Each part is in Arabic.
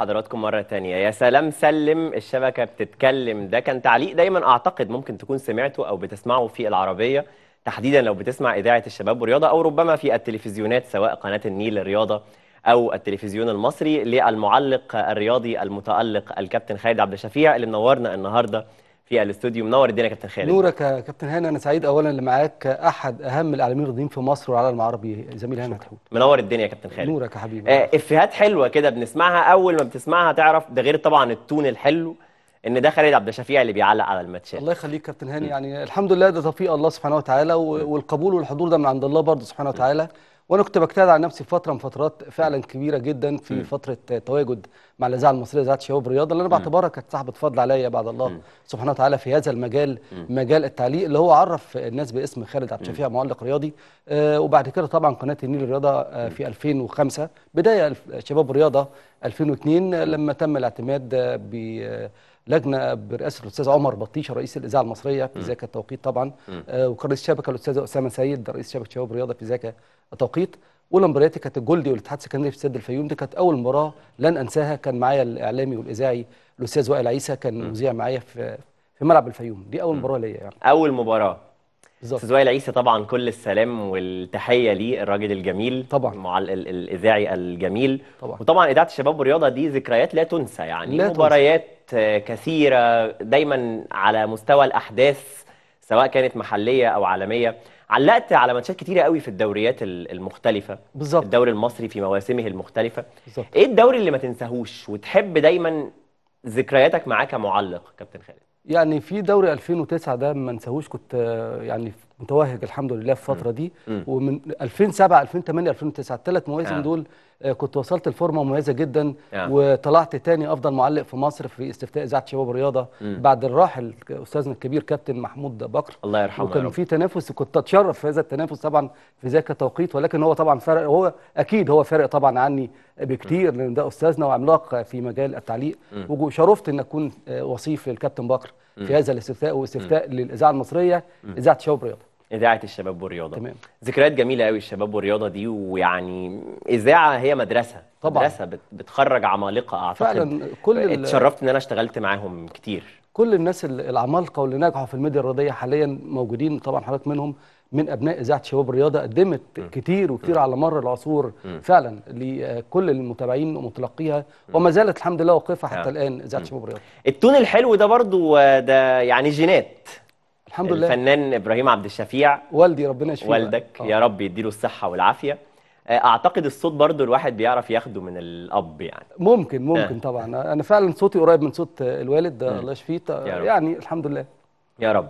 حضراتكم مرة تانية يا سلام سلم الشبكة بتتكلم ده كان تعليق دايما أعتقد ممكن تكون سمعته أو بتسمعه في العربية تحديدا لو بتسمع إذاعة الشباب والرياضة أو ربما في التلفزيونات سواء قناة النيل للرياضة أو التلفزيون المصري للمعلق الرياضي المتألق الكابتن خالد عبد الشفيع اللي منورنا النهارده في الاستوديو منور الدنيا كابتن خالد نورك يا كابتن هاني انا سعيد اولا اللي معاك احد اهم الاعلاميين الرياضيين في مصر والعالم العربي زميل هاني مدحود منور الدنيا يا كابتن خالد نورك يا حبيبي آه افيهات حلوه كده بنسمعها اول ما بتسمعها تعرف ده غير طبعا التون الحلو ان ده خالد عبد الشفيع اللي بيعلق على الماتشات الله يخليك كابتن هاني يعني الحمد لله ده توفيق الله سبحانه وتعالى والقبول والحضور ده من عند الله برضه سبحانه وتعالى وانا كنت بجتهد على نفسي في فتره من فترات فعلا كبيره جدا في م. فتره تواجد مع الاذاعه المصريه اذاعه شباب الرياضه اللي انا بعتبرها كانت صاحبه فضل عليا بعد الله م. سبحانه وتعالى في هذا المجال م. مجال التعليق اللي هو عرف الناس باسم خالد عبد الشفيع معلق رياضي آه وبعد كده طبعا قناه النيل الرياضه آه في 2005 بدايه شباب الرياضه 2002 لما تم الاعتماد ب لجنه برئاسه الاستاذ عمر بطيشه رئيس الاذاعه المصريه في ذاك التوقيت طبعا وكرئيس آه، وكان رئيس شبكه الاستاذ اسامه سيد رئيس شبكه شباب رياضه في ذاك التوقيت والامبرياتي مبارياتي كانت الجلدي والاتحاد السكندري في سد الفيوم دي كانت اول مباراه لن انساها كان معايا الاعلامي والاذاعي الاستاذ وائل عيسى كان مذيع معايا في في ملعب الفيوم دي اول مباراه ليا يعني اول مباراه بالظبط استاذ وائل عيسى طبعا كل السلام والتحيه ليه الراجل الجميل طبعا المعلق الاذاعي الجميل طبعا وطبعا اذاعه الشباب والرياضه دي ذكريات لا تنسى يعني لا تنسى. مباريات تنسى. كثيره دايما على مستوى الاحداث سواء كانت محليه او عالميه علقت على ماتشات كتيره قوي في الدوريات المختلفه بالظبط الدوري المصري في مواسمه المختلفه بالظبط ايه الدوري اللي ما تنساهوش وتحب دايما ذكرياتك معاه كمعلق كابتن خالد يعني في دوري 2009 ده ما نساهوش كنت آه، يعني متوهج الحمد لله في الفتره دي ومن 2007 2008 2009 الثلاث مواسم آه. دول آه، كنت وصلت لفورمه مميزه جدا آه. وطلعت تاني افضل معلق في مصر في استفتاء اذاعه شباب الرياضه مم. بعد الراحل استاذنا الكبير كابتن محمود بكر الله يرحمه وكان في تنافس كنت اتشرف في هذا التنافس طبعا في ذاك التوقيت ولكن هو طبعا فرق هو اكيد هو فارق طبعا عني بكتير لان ده استاذنا وعملاق في مجال التعليق وشرفت ان اكون آه، وصيف للكابتن بكر في هذا الاستفتاء واستفتاء للاذاعه المصريه اذاعه شباب رياضه اذاعه الشباب والرياضه تمام ذكريات جميله قوي الشباب والرياضه دي ويعني اذاعه هي مدرسه طبعا مدرسه بتخرج عمالقه اعتقد فعلا كل اتشرفت ان انا اشتغلت معاهم كتير كل الناس العمالقه واللي نجحوا في الميديا الرياضيه حاليا موجودين طبعا حضرتك منهم من ابناء اذاعه شباب الرياضه قدمت م. كتير وكتير م. على مر العصور م. فعلا لكل المتابعين ومتلقيها وما زالت الحمد لله واقفه حتى نعم. الان اذاعه شباب الرياضه التون الحلو ده برضو ده يعني جينات الحمد لله الفنان ابراهيم عبد الشفيع والدي ربنا يشفيه والدك آه. يا رب يديله الصحه والعافيه آه، اعتقد الصوت برضو الواحد بيعرف ياخده من الاب يعني ممكن ممكن آه. طبعا انا فعلا صوتي قريب من صوت الوالد الله يشفيه يعني الحمد لله يا رب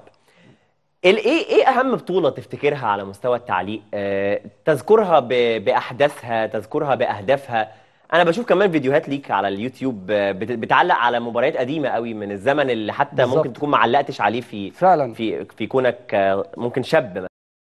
ايه ايه اهم بطوله تفتكرها على مستوى التعليق آه تذكرها باحداثها تذكرها باهدافها انا بشوف كمان فيديوهات ليك على اليوتيوب آه، بتعلق على مباريات قديمه قوي من الزمن اللي حتى بالزبط. ممكن تكون ما علقتش عليه في فعلا في في كونك آه، ممكن شاب